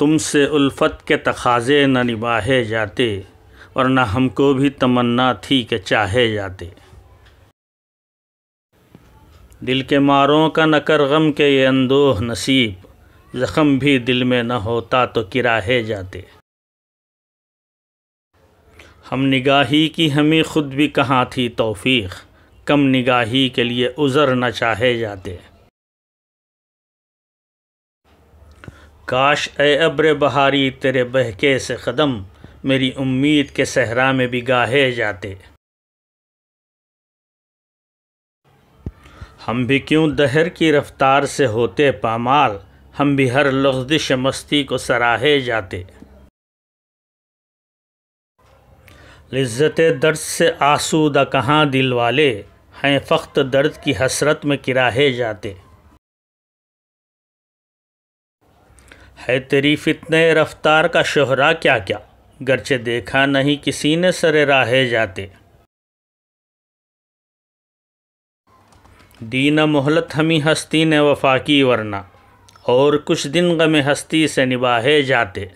तुमसे उल्फत के तखाज़े न निभाए जाते और न हमको भी तमन्ना थी कि चाहे जाते दिल के मारों का न कर गम के ये अंदोह नसीब ज़ख़म भी दिल में न होता तो किराहे जाते हम निगाही की हमें ख़ुद भी कहाँ थी तौफीक कम निगाही के लिए उज़र न चाहे जाते काश ए अब्र बहारी तेरे बहके से क़दम मेरी उम्मीद के सहरा में भी गाहे जाते हम भी क्यों दहर की रफ्तार से होते पामाल हम भी हर लफ्जिश मस्ती को सराहे जाते लज्जत दर्द से आसूदा कहाँ दिल वाले हैं फ़ख्त दर्द की हसरत में किराहे जाते है तेरी फितने रफ्तार का शोहरा क्या क्या गरचे देखा नहीं किसी ने सरे राहे जाते दीना मोहलत हमी हस्ती ने वफाकी वरना और कुछ दिन गमे हस्ती से निभाए जाते